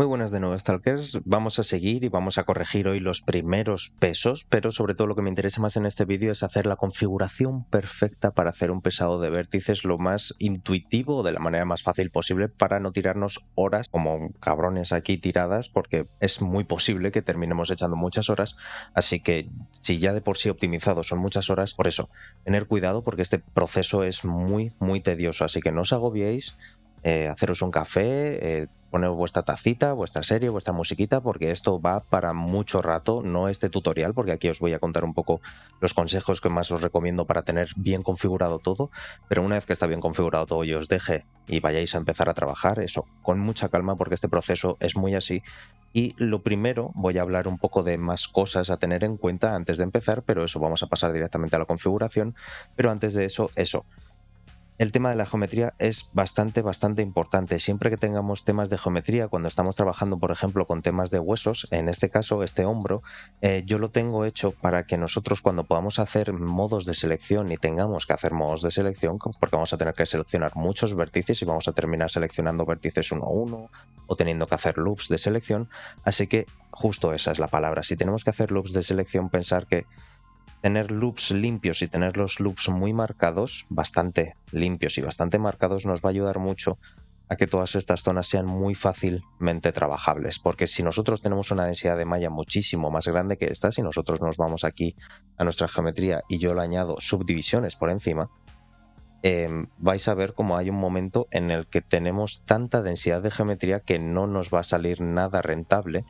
Muy buenas de nuevo, Stalkers. Vamos a seguir y vamos a corregir hoy los primeros pesos, pero sobre todo lo que me interesa más en este vídeo es hacer la configuración perfecta para hacer un pesado de vértices lo más intuitivo de la manera más fácil posible para no tirarnos horas como cabrones aquí tiradas, porque es muy posible que terminemos echando muchas horas. Así que si ya de por sí optimizado son muchas horas, por eso, tener cuidado porque este proceso es muy, muy tedioso. Así que no os agobiéis, eh, haceros un café, eh, vuestra tacita, vuestra serie, vuestra musiquita, porque esto va para mucho rato, no este tutorial, porque aquí os voy a contar un poco los consejos que más os recomiendo para tener bien configurado todo, pero una vez que está bien configurado todo y os deje y vayáis a empezar a trabajar, eso, con mucha calma, porque este proceso es muy así. Y lo primero, voy a hablar un poco de más cosas a tener en cuenta antes de empezar, pero eso vamos a pasar directamente a la configuración, pero antes de eso, eso el tema de la geometría es bastante, bastante importante. Siempre que tengamos temas de geometría, cuando estamos trabajando, por ejemplo, con temas de huesos, en este caso, este hombro, eh, yo lo tengo hecho para que nosotros cuando podamos hacer modos de selección y tengamos que hacer modos de selección, porque vamos a tener que seleccionar muchos vértices y vamos a terminar seleccionando vértices uno a uno o teniendo que hacer loops de selección. Así que justo esa es la palabra. Si tenemos que hacer loops de selección, pensar que tener loops limpios y tener los loops muy marcados, bastante limpios y bastante marcados, nos va a ayudar mucho a que todas estas zonas sean muy fácilmente trabajables, porque si nosotros tenemos una densidad de malla muchísimo más grande que esta, si nosotros nos vamos aquí a nuestra geometría y yo le añado subdivisiones por encima, em, vais a ver cómo hay un momento en el que tenemos tanta densidad de geometría que no nos va a salir nada rentable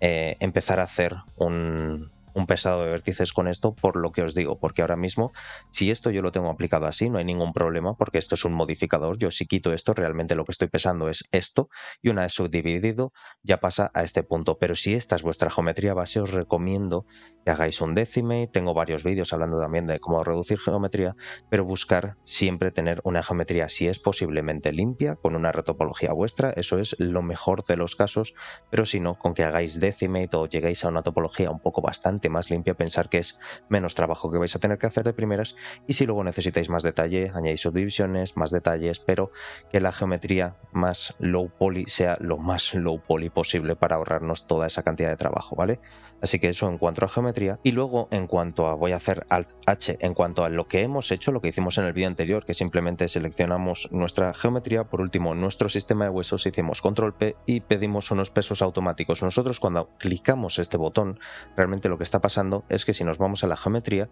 eh, empezar a hacer un, un pesado de vértices con esto por lo que os digo, porque ahora mismo si esto yo lo tengo aplicado así no hay ningún problema porque esto es un modificador, yo si quito esto realmente lo que estoy pesando es esto y una vez subdividido ya pasa a este punto, pero si esta es vuestra geometría base os recomiendo que hagáis un décime, tengo varios vídeos hablando también de cómo reducir geometría, pero buscar siempre tener una geometría si es posiblemente limpia con una retopología vuestra, eso es lo mejor de los casos, pero si no, con que hagáis décime o todo llegáis a una topología un poco bastante más limpia, pensar que es menos trabajo que vais a tener que hacer de primeras y si luego necesitáis más detalle, añadís subdivisiones, más detalles, pero que la geometría más low poly sea lo más low poly posible para ahorrarnos toda esa cantidad de trabajo, ¿vale? Así que eso en cuanto a geometría. Y luego en cuanto a, voy a hacer Alt H, en cuanto a lo que hemos hecho, lo que hicimos en el vídeo anterior, que simplemente seleccionamos nuestra geometría, por último nuestro sistema de huesos hicimos control P y pedimos unos pesos automáticos. Nosotros cuando clicamos este botón, realmente lo que está pasando es que si nos vamos a la geometría,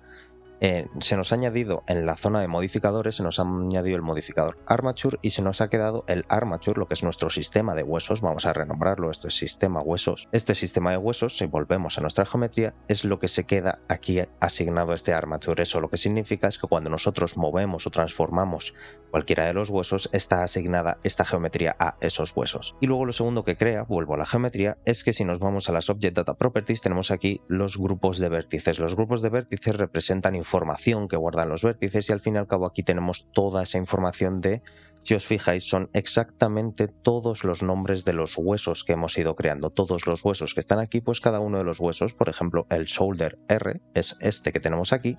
eh, se nos ha añadido en la zona de modificadores, se nos ha añadido el modificador armature y se nos ha quedado el armature, lo que es nuestro sistema de huesos, vamos a renombrarlo, esto es sistema huesos. Este sistema de huesos, si volvemos a nuestra geometría, es lo que se queda aquí asignado a este armature. Eso lo que significa es que cuando nosotros movemos o transformamos cualquiera de los huesos, está asignada esta geometría a esos huesos. Y luego lo segundo que crea, vuelvo a la geometría, es que si nos vamos a las Object Data Properties, tenemos aquí los grupos de vértices. Los grupos de vértices representan información información que guardan los vértices y al fin y al cabo aquí tenemos toda esa información de, si os fijáis, son exactamente todos los nombres de los huesos que hemos ido creando, todos los huesos que están aquí, pues cada uno de los huesos, por ejemplo, el shoulder R es este que tenemos aquí,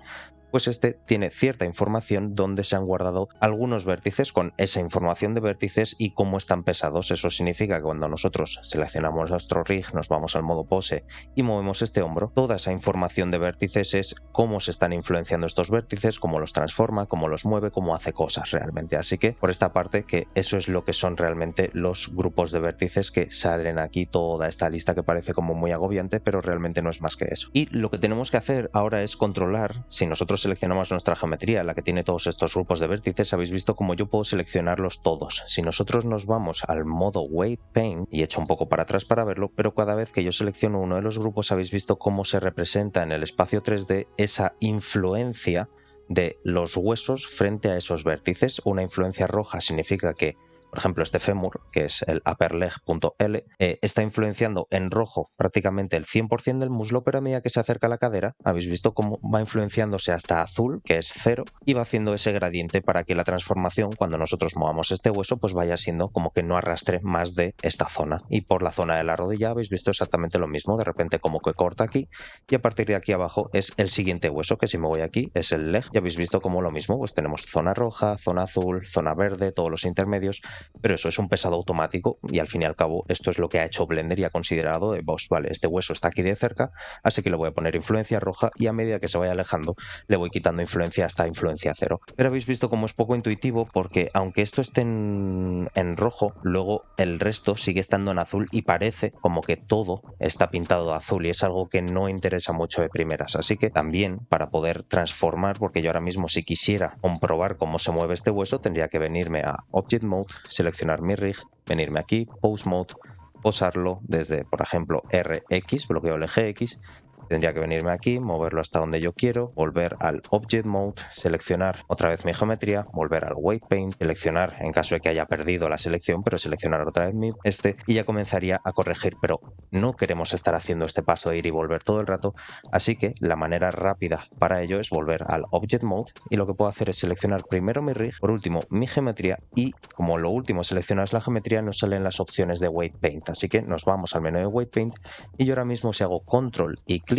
pues este tiene cierta información donde se han guardado algunos vértices con esa información de vértices y cómo están pesados. Eso significa que cuando nosotros seleccionamos nuestro rig, nos vamos al modo pose y movemos este hombro, toda esa información de vértices es cómo se están influenciando estos vértices, cómo los transforma, cómo los mueve, cómo hace cosas realmente. Así que por esta parte que eso es lo que son realmente los grupos de vértices que salen aquí toda esta lista que parece como muy agobiante, pero realmente no es más que eso. Y lo que tenemos que hacer ahora es controlar si nosotros seleccionamos nuestra geometría, la que tiene todos estos grupos de vértices, habéis visto cómo yo puedo seleccionarlos todos. Si nosotros nos vamos al modo Weight Paint y echo un poco para atrás para verlo, pero cada vez que yo selecciono uno de los grupos habéis visto cómo se representa en el espacio 3D esa influencia de los huesos frente a esos vértices. Una influencia roja significa que por ejemplo, este fémur, que es el upperleg.l, L, eh, está influenciando en rojo prácticamente el 100% del muslo, pero a medida que se acerca la cadera, habéis visto cómo va influenciándose hasta azul, que es cero, y va haciendo ese gradiente para que la transformación, cuando nosotros movamos este hueso, pues vaya siendo como que no arrastre más de esta zona. Y por la zona de la rodilla habéis visto exactamente lo mismo, de repente como que corta aquí, y a partir de aquí abajo es el siguiente hueso, que si me voy aquí es el leg, ya habéis visto como lo mismo, pues tenemos zona roja, zona azul, zona verde, todos los intermedios, pero eso es un pesado automático y al fin y al cabo esto es lo que ha hecho Blender y ha considerado, de, eh, vale, este hueso está aquí de cerca, así que le voy a poner influencia roja y a medida que se vaya alejando le voy quitando influencia hasta influencia cero. Pero habéis visto cómo es poco intuitivo porque aunque esto esté en, en rojo, luego el resto sigue estando en azul y parece como que todo está pintado azul y es algo que no interesa mucho de primeras. Así que también para poder transformar, porque yo ahora mismo si quisiera comprobar cómo se mueve este hueso, tendría que venirme a Object Mode seleccionar mi rig, venirme aquí, Pose Mode, posarlo desde, por ejemplo, RX, bloqueo LGX, Tendría que venirme aquí, moverlo hasta donde yo quiero, volver al Object Mode, seleccionar otra vez mi geometría, volver al Weight Paint, seleccionar en caso de que haya perdido la selección, pero seleccionar otra vez mi este y ya comenzaría a corregir. Pero no queremos estar haciendo este paso de ir y volver todo el rato, así que la manera rápida para ello es volver al Object Mode y lo que puedo hacer es seleccionar primero mi rig, por último mi geometría y como lo último seleccionas la geometría nos salen las opciones de Weight Paint, así que nos vamos al menú de Weight Paint y yo ahora mismo si hago Control y clic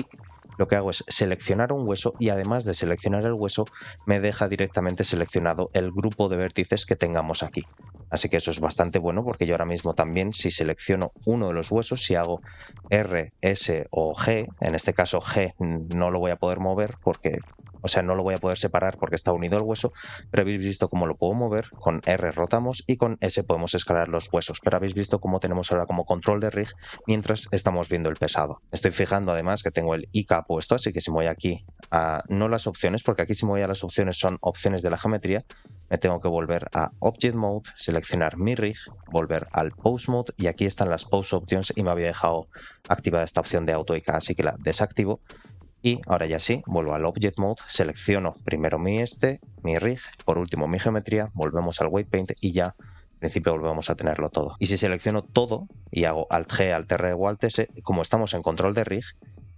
lo que hago es seleccionar un hueso y además de seleccionar el hueso, me deja directamente seleccionado el grupo de vértices que tengamos aquí. Así que eso es bastante bueno porque yo ahora mismo también si selecciono uno de los huesos, si hago R, S o G, en este caso G no lo voy a poder mover porque o sea, no lo voy a poder separar porque está unido al hueso, pero habéis visto cómo lo puedo mover, con R rotamos y con S podemos escalar los huesos, pero habéis visto cómo tenemos ahora como control de rig mientras estamos viendo el pesado. Estoy fijando además que tengo el IK puesto, así que si me voy aquí a, no las opciones, porque aquí si me voy a las opciones son opciones de la geometría, me tengo que volver a Object Mode, seleccionar mi rig, volver al Pose Mode y aquí están las Pose Options y me había dejado activada esta opción de Auto IK, así que la desactivo y ahora ya sí, vuelvo al Object Mode, selecciono primero mi este, mi rig, por último mi geometría, volvemos al White Paint y ya en principio volvemos a tenerlo todo. Y si selecciono todo y hago Alt G, Alt R o Alt S, como estamos en control de rig,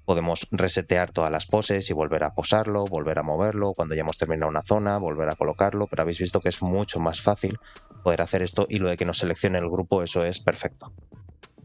podemos resetear todas las poses y volver a posarlo, volver a moverlo, cuando ya hemos terminado una zona, volver a colocarlo, pero habéis visto que es mucho más fácil poder hacer esto y lo de que nos seleccione el grupo, eso es perfecto.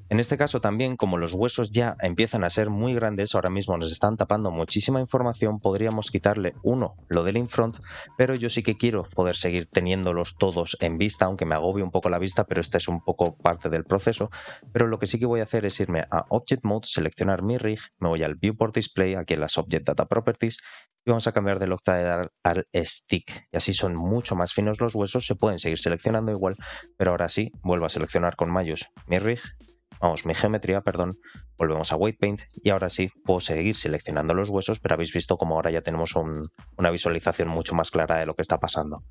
En este caso también, como los huesos ya empiezan a ser muy grandes, ahora mismo nos están tapando muchísima información, podríamos quitarle uno, lo del infront, pero yo sí que quiero poder seguir teniéndolos todos en vista, aunque me agobie un poco la vista, pero este es un poco parte del proceso. Pero lo que sí que voy a hacer es irme a Object Mode, seleccionar mi rig, me voy al Viewport Display, aquí en las Object Data Properties, y vamos a cambiar del octaedral al stick. Y así son mucho más finos los huesos, se pueden seguir seleccionando igual, pero ahora sí, vuelvo a seleccionar con Mayus mi rig vamos, mi geometría, perdón, volvemos a Weight Paint y ahora sí puedo seguir seleccionando los huesos, pero habéis visto como ahora ya tenemos una visualización mucho más clara de lo que está pasando.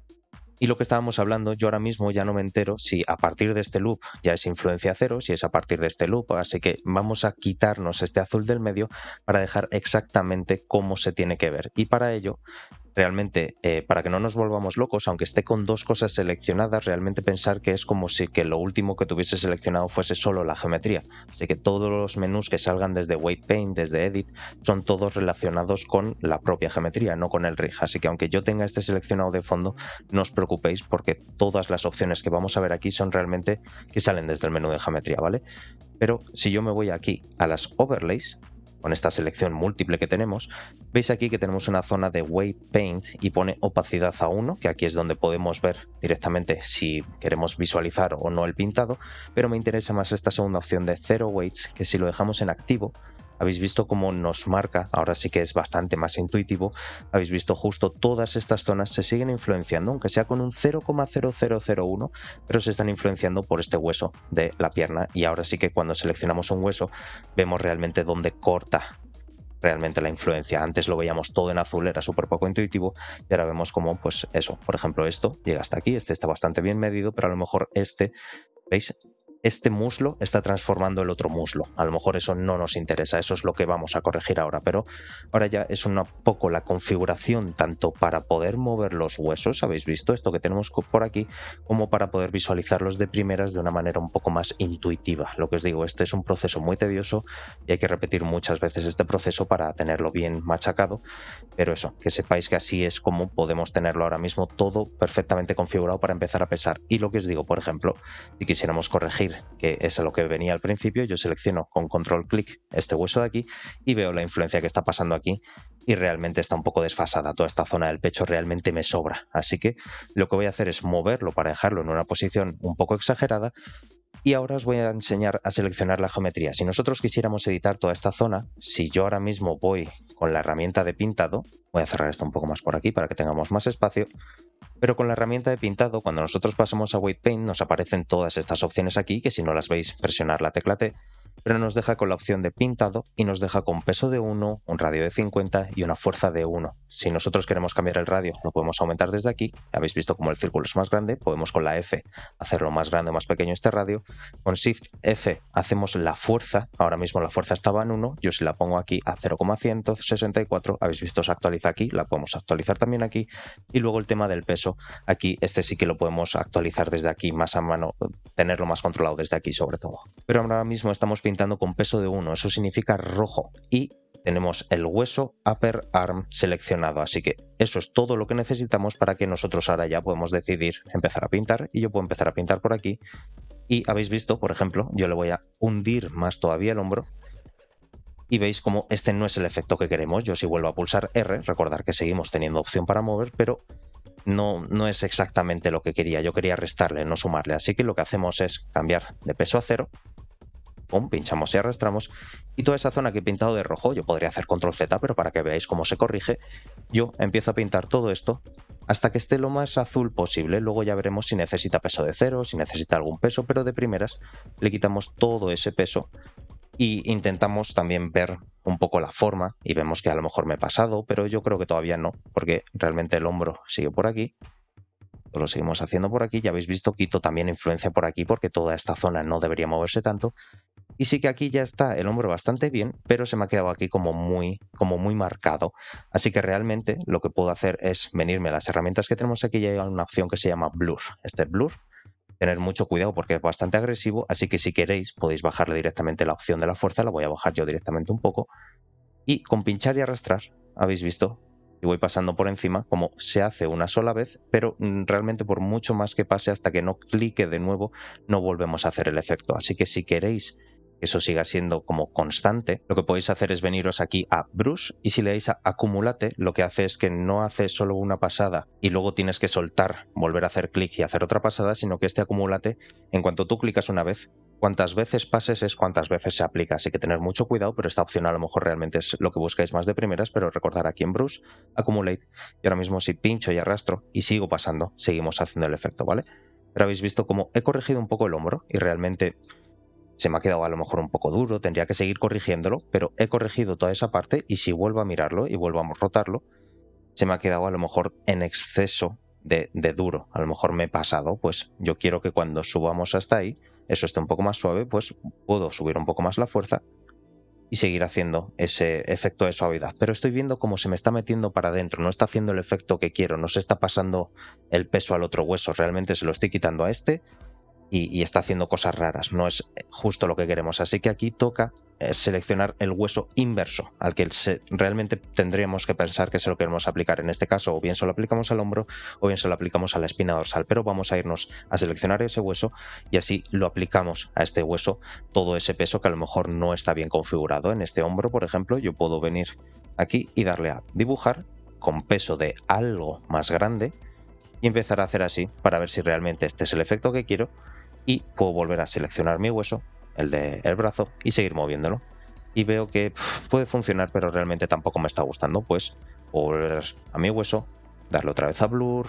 Y lo que estábamos hablando, yo ahora mismo ya no me entero si a partir de este loop ya es influencia cero, si es a partir de este loop, así que vamos a quitarnos este azul del medio para dejar exactamente cómo se tiene que ver. Y para ello realmente, eh, para que no nos volvamos locos, aunque esté con dos cosas seleccionadas, realmente pensar que es como si que lo último que tuviese seleccionado fuese solo la geometría. Así que todos los menús que salgan desde Weight Paint, desde Edit, son todos relacionados con la propia geometría, no con el rig. Así que aunque yo tenga este seleccionado de fondo, no os preocupéis porque todas las opciones que vamos a ver aquí son realmente que salen desde el menú de geometría, ¿vale? Pero si yo me voy aquí a las overlays, con esta selección múltiple que tenemos, veis aquí que tenemos una zona de Weight Paint y pone opacidad a 1, que aquí es donde podemos ver directamente si queremos visualizar o no el pintado, pero me interesa más esta segunda opción de Zero Weights, que si lo dejamos en activo, habéis visto cómo nos marca, ahora sí que es bastante más intuitivo, habéis visto justo todas estas zonas se siguen influenciando, aunque sea con un 0,0001, pero se están influenciando por este hueso de la pierna y ahora sí que cuando seleccionamos un hueso vemos realmente dónde corta realmente la influencia. Antes lo veíamos todo en azul, era súper poco intuitivo, y ahora vemos cómo, pues eso, por ejemplo, esto llega hasta aquí, este está bastante bien medido, pero a lo mejor este, ¿veis? este muslo está transformando el otro muslo. A lo mejor eso no nos interesa, eso es lo que vamos a corregir ahora, pero ahora ya es un poco la configuración tanto para poder mover los huesos, habéis visto esto que tenemos por aquí, como para poder visualizarlos de primeras de una manera un poco más intuitiva. Lo que os digo, este es un proceso muy tedioso y hay que repetir muchas veces este proceso para tenerlo bien machacado, pero eso, que sepáis que así es como podemos tenerlo ahora mismo todo perfectamente configurado para empezar a pesar. Y lo que os digo, por ejemplo, si quisiéramos corregir que es a lo que venía al principio. Yo selecciono con control clic este hueso de aquí y veo la influencia que está pasando aquí y realmente está un poco desfasada. Toda esta zona del pecho realmente me sobra. Así que lo que voy a hacer es moverlo para dejarlo en una posición un poco exagerada y ahora os voy a enseñar a seleccionar la geometría. Si nosotros quisiéramos editar toda esta zona, si yo ahora mismo voy con la herramienta de pintado, voy a cerrar esto un poco más por aquí para que tengamos más espacio, pero con la herramienta de pintado, cuando nosotros pasamos a White Paint, nos aparecen todas estas opciones aquí, que si no las veis, presionar la tecla T, pero nos deja con la opción de pintado y nos deja con peso de 1, un radio de 50 y una fuerza de 1. Si nosotros queremos cambiar el radio, lo podemos aumentar desde aquí. Habéis visto como el círculo es más grande, podemos con la F hacerlo más grande o más pequeño este radio. Con Shift F hacemos la fuerza, ahora mismo la fuerza estaba en 1, yo si la pongo aquí a 0,164, habéis visto se actualiza aquí, la podemos actualizar también aquí. Y luego el tema del peso, aquí este sí que lo podemos actualizar desde aquí más a mano, tenerlo más controlado desde aquí sobre todo. Pero ahora mismo estamos pintando con peso de 1, eso significa rojo. Y tenemos el hueso upper arm seleccionado, así que eso es todo lo que necesitamos para que nosotros ahora ya podemos decidir empezar a pintar y yo puedo empezar a pintar por aquí. Y habéis visto, por ejemplo, yo le voy a hundir más todavía el hombro y veis como este no es el efecto que queremos. Yo si vuelvo a pulsar R, recordar que seguimos teniendo opción para mover, pero no, no es exactamente lo que quería. Yo quería restarle, no sumarle. Así que lo que hacemos es cambiar de peso a cero pum, pinchamos y arrastramos, y toda esa zona que he pintado de rojo, yo podría hacer control Z, pero para que veáis cómo se corrige, yo empiezo a pintar todo esto hasta que esté lo más azul posible, luego ya veremos si necesita peso de cero, si necesita algún peso, pero de primeras le quitamos todo ese peso y intentamos también ver un poco la forma y vemos que a lo mejor me he pasado, pero yo creo que todavía no, porque realmente el hombro sigue por aquí. Lo seguimos haciendo por aquí, ya habéis visto, quito también influencia por aquí porque toda esta zona no debería moverse tanto y sí que aquí ya está el hombro bastante bien, pero se me ha quedado aquí como muy, como muy marcado. Así que realmente lo que puedo hacer es venirme a las herramientas que tenemos aquí y hay una opción que se llama Blur. Este Blur tener mucho cuidado porque es bastante agresivo, así que si queréis podéis bajarle directamente la opción de la fuerza, la voy a bajar yo directamente un poco. Y con pinchar y arrastrar, habéis visto, y voy pasando por encima, como se hace una sola vez, pero mm, realmente por mucho más que pase hasta que no clique de nuevo, no volvemos a hacer el efecto. Así que si queréis eso siga siendo como constante, lo que podéis hacer es veniros aquí a Bruce y si le dais a Acumulate, lo que hace es que no hace solo una pasada y luego tienes que soltar, volver a hacer clic y hacer otra pasada, sino que este Acumulate, en cuanto tú clicas una vez, cuántas veces pases es cuántas veces se aplica, así que tener mucho cuidado, pero esta opción a lo mejor realmente es lo que buscáis más de primeras, pero recordar aquí en Bruce, Accumulate, y ahora mismo si pincho y arrastro y sigo pasando, seguimos haciendo el efecto, ¿vale? Pero habéis visto cómo he corregido un poco el hombro y realmente se me ha quedado a lo mejor un poco duro, tendría que seguir corrigiéndolo, pero he corregido toda esa parte y si vuelvo a mirarlo y vuelvo a rotarlo, se me ha quedado a lo mejor en exceso de, de, duro. A lo mejor me he pasado, pues yo quiero que cuando subamos hasta ahí, eso esté un poco más suave, pues puedo subir un poco más la fuerza y seguir haciendo ese efecto de suavidad. Pero estoy viendo cómo se me está metiendo para adentro, no está haciendo el efecto que quiero, no se está pasando el peso al otro hueso, realmente se lo estoy quitando a este y, está haciendo cosas raras. No es justo lo que queremos. Así que aquí toca eh, seleccionar el hueso inverso al que realmente tendríamos que pensar que se lo queremos aplicar. En este caso, o bien solo aplicamos al hombro o bien solo aplicamos a la espina dorsal. Pero vamos a irnos a seleccionar ese hueso y así lo aplicamos a este hueso todo ese peso que a lo mejor no está bien configurado. En este hombro, por ejemplo, yo puedo venir aquí y darle a dibujar con peso de algo más grande y empezar a hacer así para ver si realmente este es el efecto que quiero y puedo volver a seleccionar mi hueso, el del brazo, y seguir moviéndolo. Y veo que puede funcionar, pero realmente tampoco me está gustando. Pues volver a mi hueso, darle otra vez a blur,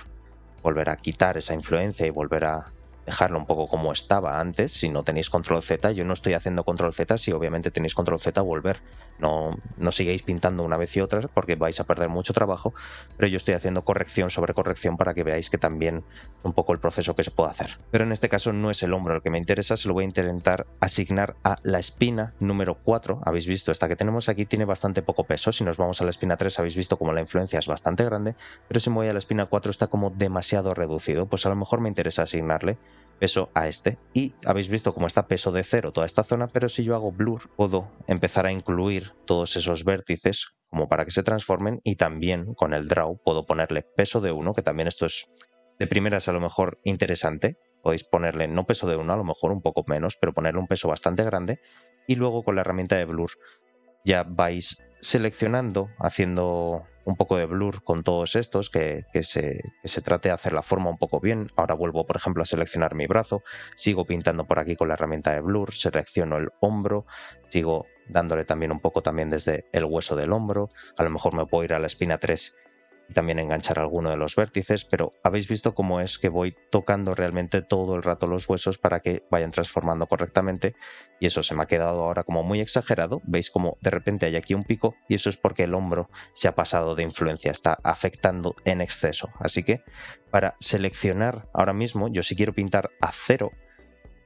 volver a quitar esa influencia y volver a dejarlo un poco como estaba antes. Si no tenéis control Z, yo no estoy haciendo control Z. Si obviamente tenéis control Z, volver. No, no sigáis pintando una vez y otra porque vais a perder mucho trabajo. Pero yo estoy haciendo corrección sobre corrección para que veáis que también un poco el proceso que se puede hacer. Pero en este caso no es el hombro el que me interesa. Se lo voy a intentar asignar a la espina número 4. Habéis visto, esta que tenemos aquí tiene bastante poco peso. Si nos vamos a la espina 3, habéis visto como la influencia es bastante grande. Pero si me voy a la espina 4 está como demasiado reducido. Pues a lo mejor me interesa asignarle peso a este. Y habéis visto cómo está peso de cero toda esta zona, pero si yo hago blur, puedo empezar a incluir todos esos vértices como para que se transformen y también con el draw puedo ponerle peso de 1, que también esto es de primeras a lo mejor interesante. Podéis ponerle no peso de 1, a lo mejor un poco menos, pero ponerle un peso bastante grande. Y luego con la herramienta de blur ya vais seleccionando, haciendo un poco de blur con todos estos, que, se, se, trate de hacer la forma un poco bien. Ahora vuelvo, por ejemplo, a seleccionar mi brazo, sigo pintando por aquí con la herramienta de blur, selecciono el hombro, sigo dándole también un poco también desde el hueso del hombro, a lo mejor me puedo ir a la espina 3 y también enganchar alguno de los vértices, pero habéis visto cómo es que voy tocando realmente todo el rato los huesos para que vayan transformando correctamente y eso se me ha quedado ahora como muy exagerado, veis como de repente hay aquí un pico y eso es porque el hombro se ha pasado de influencia, está afectando en exceso, así que para seleccionar ahora mismo yo si quiero pintar a cero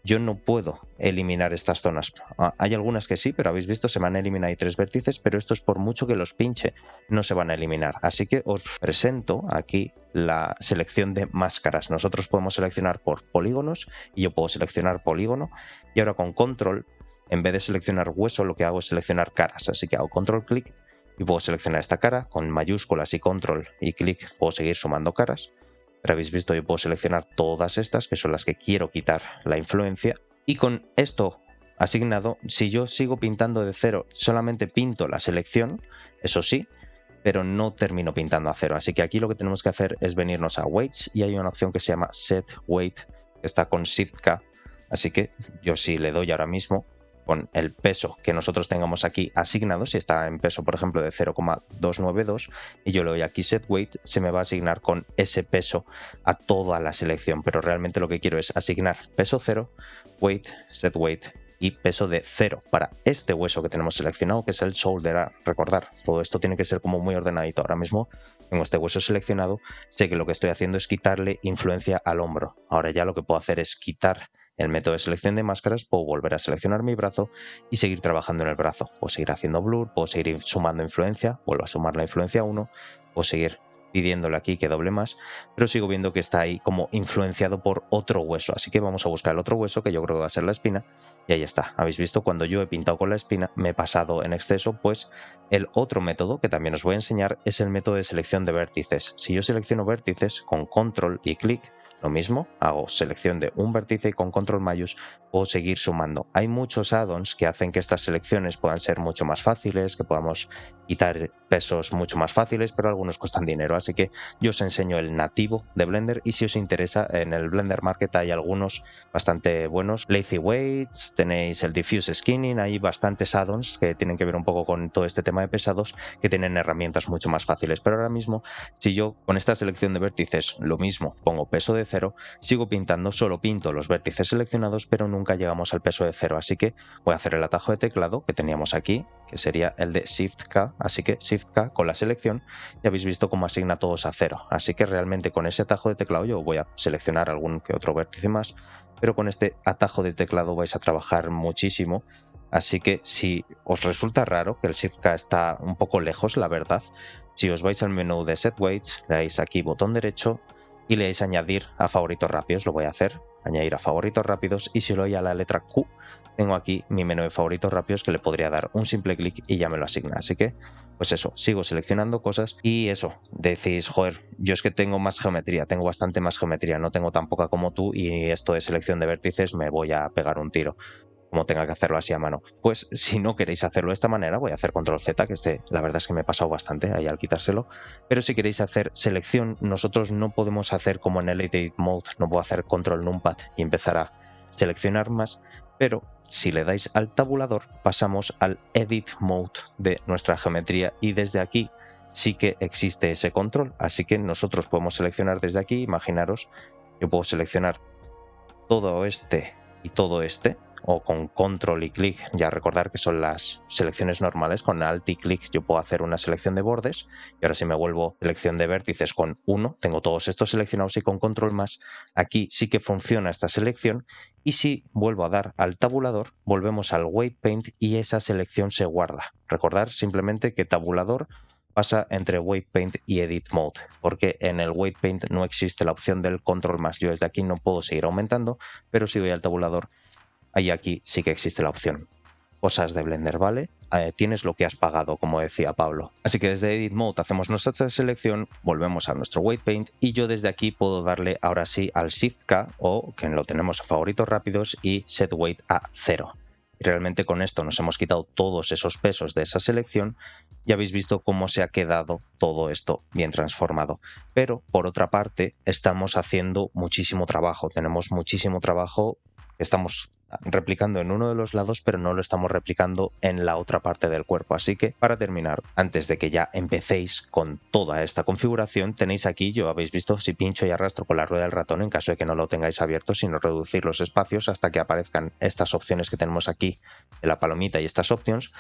yo no puedo eliminar estas zonas. Ah, hay algunas que sí, pero habéis visto, se van a eliminar y tres vértices, pero estos por mucho que los pinche no se van a eliminar. Así que os presento aquí la selección de máscaras. Nosotros podemos seleccionar por polígonos y yo puedo seleccionar polígono y ahora con control, en vez de seleccionar hueso, lo que hago es seleccionar caras. Así que hago control clic y puedo seleccionar esta cara con mayúsculas y control y clic, puedo seguir sumando caras pero habéis visto, yo puedo seleccionar todas estas, que son las que quiero quitar la influencia. Y con esto asignado, si yo sigo pintando de cero, solamente pinto la selección, eso sí, pero no termino pintando a cero. Así que aquí lo que tenemos que hacer es venirnos a weights y hay una opción que se llama set weight, que está con shift Así que yo si le doy ahora mismo, con el peso que nosotros tengamos aquí asignado, si está en peso, por ejemplo, de 0,292 y yo le doy aquí set weight, se me va a asignar con ese peso a toda la selección, pero realmente lo que quiero es asignar peso 0, weight, set weight y peso de 0 para este hueso que tenemos seleccionado, que es el shoulder a recordar. Todo esto tiene que ser como muy ordenadito. Ahora mismo tengo este hueso seleccionado, sé que lo que estoy haciendo es quitarle influencia al hombro. Ahora ya lo que puedo hacer es quitar el método de selección de máscaras, puedo volver a seleccionar mi brazo y seguir trabajando en el brazo. Puedo seguir haciendo blur, puedo seguir sumando influencia, vuelvo a sumar la influencia 1, puedo seguir pidiéndole aquí que doble más, pero sigo viendo que está ahí como influenciado por otro hueso. Así que vamos a buscar el otro hueso, que yo creo que va a ser la espina, y ahí está. Habéis visto, cuando yo he pintado con la espina, me he pasado en exceso, pues el otro método que también os voy a enseñar es el método de selección de vértices. Si yo selecciono vértices con control y clic, lo mismo, hago selección de un vértice y con control mayús o seguir sumando. Hay muchos add-ons que hacen que estas selecciones puedan ser mucho más fáciles, que podamos quitar pesos mucho más fáciles, pero algunos cuestan dinero. Así que yo os enseño el nativo de Blender y si os interesa, en el Blender Market hay algunos bastante buenos. Lazy Weights, tenéis el Diffuse Skinning, hay bastantes add-ons que tienen que ver un poco con todo este tema de pesados, que tienen herramientas mucho más fáciles. Pero ahora mismo, si yo con esta selección de vértices lo mismo, pongo peso de sigo pintando, solo pinto los vértices seleccionados, pero nunca llegamos al peso de cero, así que voy a hacer el atajo de teclado que teníamos aquí, que sería el de Shift K, así que Shift K con la selección, ya habéis visto cómo asigna todos a cero, así que realmente con ese atajo de teclado yo voy a seleccionar algún que otro vértice más, pero con este atajo de teclado vais a trabajar muchísimo, Así que si os resulta raro que el Shift K está un poco lejos, la verdad, si os vais al menú de Set Weights, le dais aquí botón derecho, y le añadir a favoritos rápidos, lo voy a hacer, añadir a favoritos rápidos y si lo doy a la letra Q, tengo aquí mi menú de favoritos rápidos que le podría dar un simple clic y ya me lo asigna. Así que, pues eso, sigo seleccionando cosas y eso, decís, joder, yo es que tengo más geometría, tengo bastante más geometría, no tengo tan poca como tú y esto de selección de vértices me voy a pegar un tiro como tenga que hacerlo así a mano. Pues si no queréis hacerlo de esta manera, voy a hacer control Z, que este, la verdad es que me he pasado bastante ahí al quitárselo, pero si queréis hacer selección, nosotros no podemos hacer como en el Edit Mode, no puedo hacer control numpad y empezar a seleccionar más, pero si le dais al tabulador pasamos al Edit Mode de nuestra geometría y desde aquí sí que existe ese control, así que nosotros podemos seleccionar desde aquí, imaginaros, yo puedo seleccionar todo este y todo este, o con control y clic, ya recordar que son las selecciones normales, con alt y clic yo puedo hacer una selección de bordes y ahora si me vuelvo selección de vértices con 1, tengo todos estos seleccionados y con control más, aquí sí que funciona esta selección y si vuelvo a dar al tabulador, volvemos al weight paint y esa selección se guarda. Recordar simplemente que tabulador pasa entre Weight Paint y Edit Mode, porque en el Weight Paint no existe la opción del control más. Yo desde aquí no puedo seguir aumentando, pero si voy al tabulador Ahí aquí sí que existe la opción. Cosas de Blender, ¿vale? Eh, tienes lo que has pagado, como decía Pablo. Así que desde Edit Mode hacemos nuestra selección, volvemos a nuestro Weight Paint y yo desde aquí puedo darle ahora sí al Shift K o que lo tenemos a favoritos rápidos y Set Weight a 0. realmente con esto nos hemos quitado todos esos pesos de esa selección ya habéis visto cómo se ha quedado todo esto bien transformado. Pero por otra parte, estamos haciendo muchísimo trabajo, tenemos muchísimo trabajo estamos replicando en uno de los lados, pero no lo estamos replicando en la otra parte del cuerpo. Así que, para terminar, antes de que ya empecéis con toda esta configuración, tenéis aquí, yo habéis visto, si pincho y arrastro con la rueda del ratón, en caso de que no lo tengáis abierto, sino reducir los espacios hasta que aparezcan estas opciones que tenemos aquí de la palomita y estas opciones,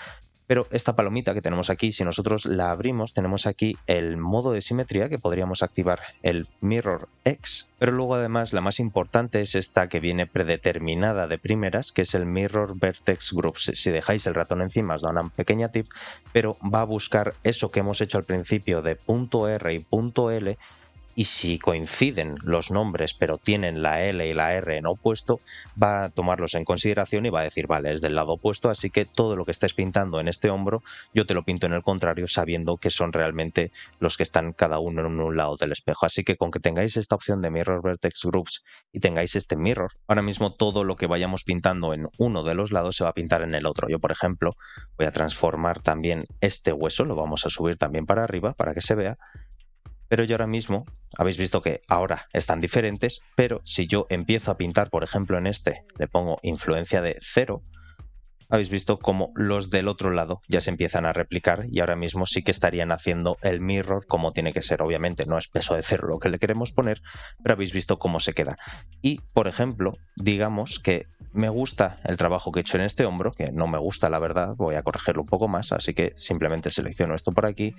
pero esta palomita que tenemos aquí, si nosotros la abrimos, tenemos aquí el modo de simetría que podríamos activar, el Mirror X. Pero luego además la más importante es esta que viene predeterminada de primeras, que es el Mirror Vertex Groups. Si dejáis el ratón encima os da una pequeña tip, pero va a buscar eso que hemos hecho al principio de punto .r y punto .l y si coinciden los nombres pero tienen la L y la R en opuesto, va a tomarlos en consideración y va a decir, vale, es del lado opuesto, así que todo lo que estés pintando en este hombro, yo te lo pinto en el contrario sabiendo que son realmente los que están cada uno en un lado del espejo. Así que con que tengáis esta opción de Mirror Vertex Groups y tengáis este mirror, ahora mismo todo lo que vayamos pintando en uno de los lados se va a pintar en el otro. Yo, por ejemplo, voy a transformar también este hueso, lo vamos a subir también para arriba para que se vea, pero yo ahora mismo, habéis visto que ahora están diferentes, pero si yo empiezo a pintar, por ejemplo, en este, le pongo influencia de cero, habéis visto cómo los del otro lado ya se empiezan a replicar y ahora mismo sí que estarían haciendo el mirror como tiene que ser. Obviamente no es peso de cero lo que le queremos poner, pero habéis visto cómo se queda. Y, por ejemplo, digamos que me gusta el trabajo que he hecho en este hombro, que no me gusta la verdad, voy a corregirlo un poco más, así que simplemente selecciono esto por aquí,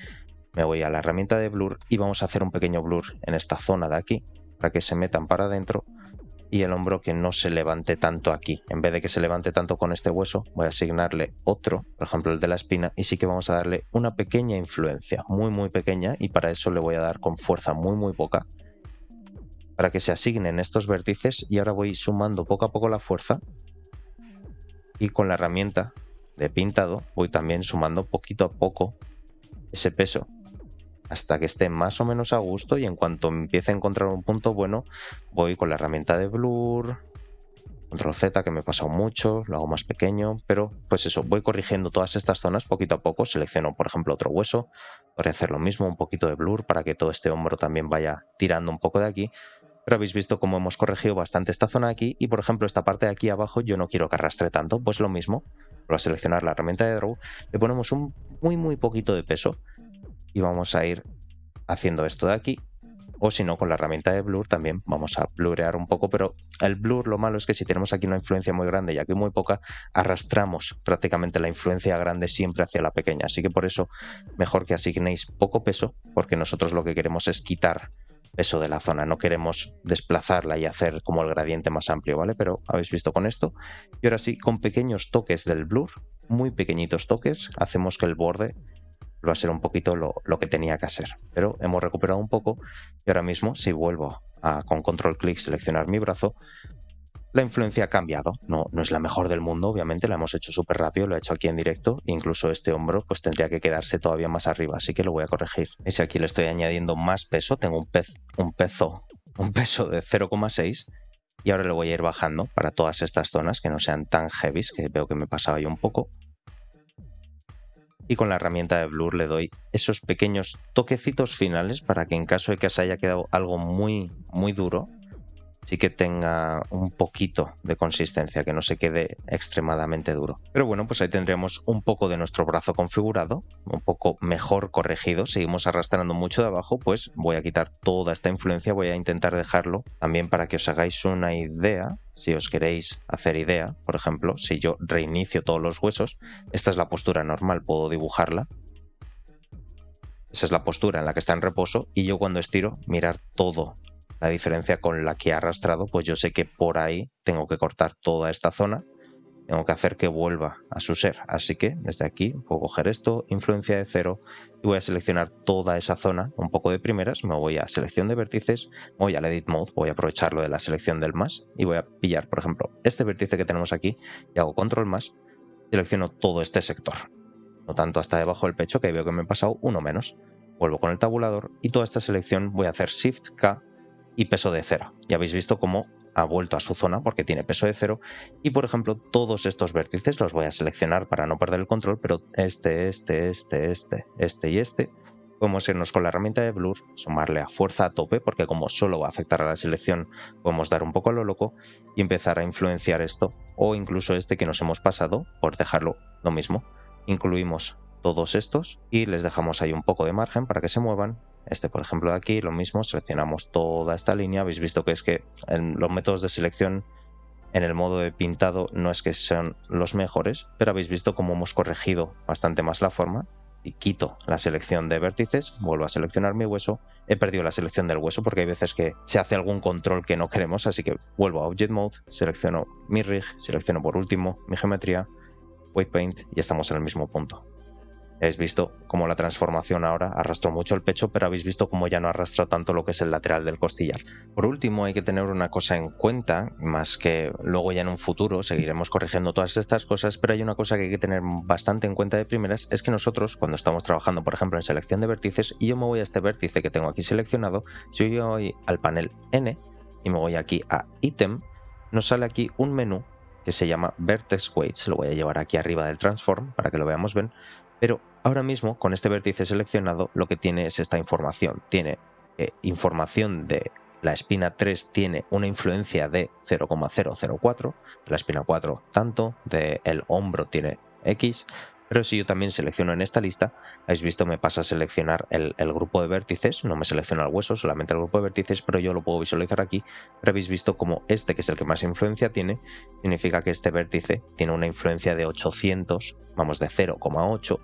me voy a la herramienta de blur y vamos a hacer un pequeño blur en esta zona de aquí para que se metan para adentro y el hombro que no se levante tanto aquí. En vez de que se levante tanto con este hueso, voy a asignarle otro, por ejemplo el de la espina, y sí que vamos a darle una pequeña influencia, muy muy pequeña, y para eso le voy a dar con fuerza muy muy poca, para que se asignen estos vértices, y ahora voy sumando poco a poco la fuerza, y con la herramienta de pintado voy también sumando poquito a poco ese peso hasta que esté más o menos a gusto y en cuanto empiece a encontrar un punto bueno, voy con la herramienta de blur, control que me he pasado mucho, lo hago más pequeño, pero pues eso, voy corrigiendo todas estas zonas poquito a poco, selecciono por ejemplo otro hueso, para hacer lo mismo, un poquito de blur para que todo este hombro también vaya tirando un poco de aquí, pero habéis visto cómo hemos corregido bastante esta zona aquí y por ejemplo esta parte de aquí abajo yo no quiero que arrastre tanto, pues lo mismo, voy a seleccionar la herramienta de draw, le ponemos un muy muy poquito de peso y vamos a ir haciendo esto de aquí. O si no, con la herramienta de blur también vamos a blurear un poco, pero el blur lo malo es que si tenemos aquí una influencia muy grande y aquí muy poca, arrastramos prácticamente la influencia grande siempre hacia la pequeña. Así que por eso mejor que asignéis poco peso, porque nosotros lo que queremos es quitar eso de la zona, no queremos desplazarla y hacer como el gradiente más amplio, ¿vale? Pero habéis visto con esto. Y ahora sí, con pequeños toques del blur, muy pequeñitos toques, hacemos que el borde va a ser un poquito lo, que tenía que hacer. Pero hemos recuperado un poco y ahora mismo si vuelvo a con control clic seleccionar mi brazo, la influencia ha cambiado. No, no es la mejor del mundo, obviamente, la hemos hecho súper rápido, lo he hecho aquí en directo. Incluso este hombro pues tendría que quedarse todavía más arriba, así que lo voy a corregir. Y si aquí le estoy añadiendo más peso, tengo un, pez, un, peso, un peso de 0,6 y ahora lo voy a ir bajando para todas estas zonas que no sean tan heavy, que veo que me pasaba yo un poco y con la herramienta de Blur le doy esos pequeños toquecitos finales para que en caso de que se haya quedado algo muy, muy duro, sí que tenga un poquito de consistencia, que no se quede extremadamente duro. Pero bueno, pues ahí tendremos un poco de nuestro brazo configurado, un poco mejor corregido. Seguimos arrastrando mucho de abajo, pues voy a quitar toda esta influencia, voy a intentar dejarlo también para que os hagáis una idea si os queréis hacer idea, por ejemplo, si yo reinicio todos los huesos, esta es la postura normal, puedo dibujarla. Esa es la postura en la que está en reposo y yo cuando estiro, mirar todo la diferencia con la que ha arrastrado, pues yo sé que por ahí tengo que cortar toda esta zona, tengo que hacer que vuelva a su ser. Así que desde aquí puedo coger esto, influencia de cero, y voy a seleccionar toda esa zona, un poco de primeras, me voy a selección de vértices, voy al edit mode, voy a aprovechar lo de la selección del más, y voy a pillar, por ejemplo, este vértice que tenemos aquí, y hago control más, selecciono todo este sector. No tanto hasta debajo del pecho, que veo que me he pasado uno menos. Vuelvo con el tabulador y toda esta selección voy a hacer Shift K y peso de cero Ya habéis visto cómo ha vuelto a su zona porque tiene peso de cero. Y por ejemplo, todos estos vértices los voy a seleccionar para no perder el control, pero este, este, este, este, este y este. Podemos irnos con la herramienta de Blur, sumarle a fuerza a tope, porque como solo va a afectar a la selección, podemos dar un poco a lo loco y empezar a influenciar esto, o incluso este que nos hemos pasado, por dejarlo lo mismo. Incluimos todos estos y les dejamos ahí un poco de margen para que se muevan. Este, por ejemplo, de aquí, lo mismo, seleccionamos toda esta línea. Habéis visto que es que en los métodos de selección en el modo de pintado no es que sean los mejores, pero habéis visto cómo hemos corregido bastante más la forma. Y quito la selección de vértices, vuelvo a seleccionar mi hueso. He perdido la selección del hueso porque hay veces que se hace algún control que no queremos, así que vuelvo a Object Mode, selecciono mi rig, selecciono por último mi geometría, Weight Paint y estamos en el mismo punto. Habéis visto cómo la transformación ahora arrastró mucho el pecho, pero habéis visto cómo ya no arrastra tanto lo que es el lateral del costillar. Por último, hay que tener una cosa en cuenta, más que luego ya en un futuro seguiremos corrigiendo todas estas cosas, pero hay una cosa que hay que tener bastante en cuenta de primeras, es que nosotros cuando estamos trabajando, por ejemplo, en selección de vértices, y yo me voy a este vértice que tengo aquí seleccionado, si yo voy al panel N y me voy aquí a ítem, nos sale aquí un menú que se llama Vertex Weights, lo voy a llevar aquí arriba del transform para que lo veamos bien, pero Ahora mismo, con este vértice seleccionado, lo que tiene es esta información. Tiene eh, información de la espina 3 tiene una influencia de 0,004, la espina 4 tanto, de el hombro tiene X, pero si yo también selecciono en esta lista, habéis visto me pasa a seleccionar el, grupo de vértices, no me selecciona el hueso, solamente el grupo de vértices, pero yo lo puedo visualizar aquí, pero habéis visto como este, que es el que más influencia tiene, significa que este vértice tiene una influencia de 800, vamos de 0,8,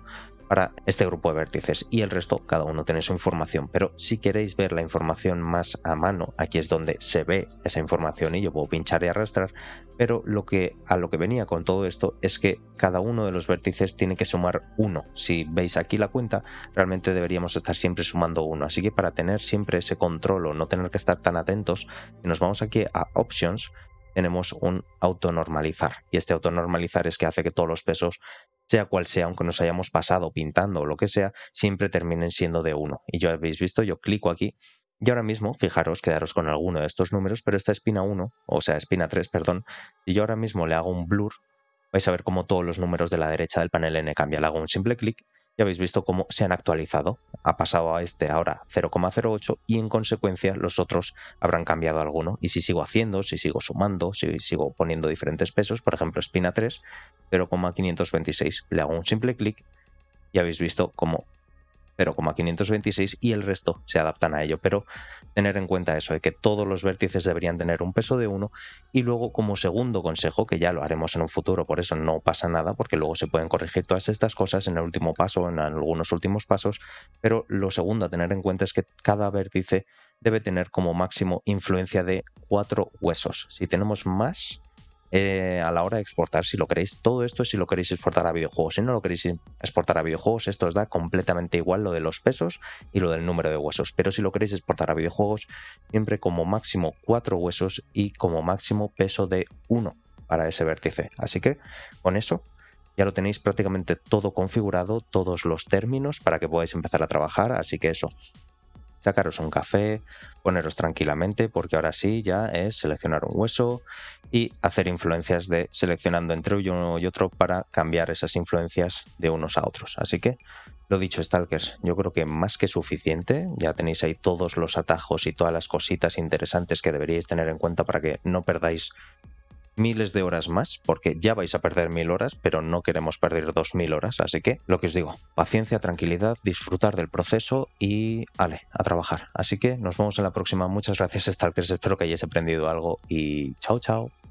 para este grupo de vértices y el resto cada uno tiene su información. Pero si queréis ver la información más a mano, aquí es donde se ve esa información y yo puedo pinchar y arrastrar. Pero lo que a lo que venía con todo esto es que cada uno de los vértices tiene que sumar uno. Si veis aquí la cuenta, realmente deberíamos estar siempre sumando uno. Así que para tener siempre ese control o no tener que estar tan atentos, nos vamos aquí a Options tenemos un auto normalizar Y este auto normalizar es que hace que todos los pesos sea cual sea, aunque nos hayamos pasado pintando o lo que sea, siempre terminen siendo de 1. Y ya habéis visto, yo clico aquí y ahora mismo, fijaros, quedaros con alguno de estos números, pero esta espina 1, o sea, espina 3, perdón, y yo ahora mismo le hago un blur, vais a ver cómo todos los números de la derecha del panel N cambian. Le hago un simple clic ya habéis visto cómo se han actualizado. Ha pasado a este ahora 0,08 y en consecuencia los otros habrán cambiado alguno. Y si sigo haciendo, si sigo sumando, si sigo poniendo diferentes pesos, por ejemplo, espina 3, 0,526, le hago un simple clic y habéis visto cómo 0,526 y el resto se adaptan a ello. Pero tener en cuenta eso, de que todos los vértices deberían tener un peso de uno y luego como segundo consejo, que ya lo haremos en un futuro, por eso no pasa nada, porque luego se pueden corregir todas estas cosas en el último paso, en algunos últimos pasos, pero lo segundo a tener en cuenta es que cada vértice debe tener como máximo influencia de 4 huesos. Si tenemos más, eh, a la hora de exportar, si lo queréis. Todo esto si lo queréis exportar a videojuegos. Si no lo queréis exportar a videojuegos, esto os da completamente igual lo de los pesos y lo del número de huesos. Pero si lo queréis exportar a videojuegos, siempre como máximo cuatro huesos y como máximo peso de 1 para ese vértice. Así que con eso ya lo tenéis prácticamente todo configurado, todos los términos para que podáis empezar a trabajar. Así que eso, sacaros un café, poneros tranquilamente, porque ahora sí ya es seleccionar un hueso y hacer influencias de seleccionando entre uno y otro para cambiar esas influencias de unos a otros. Así que, lo dicho, es yo creo que más que suficiente, ya tenéis ahí todos los atajos y todas las cositas interesantes que deberíais tener en cuenta para que no perdáis miles de horas más, porque ya vais a perder mil horas, pero no queremos perder dos mil horas. Así que lo que os digo, paciencia, tranquilidad, disfrutar del proceso y ale, a trabajar. Así que nos vemos en la próxima. Muchas gracias, Stalkers. Espero que hayáis aprendido algo y chao, chao.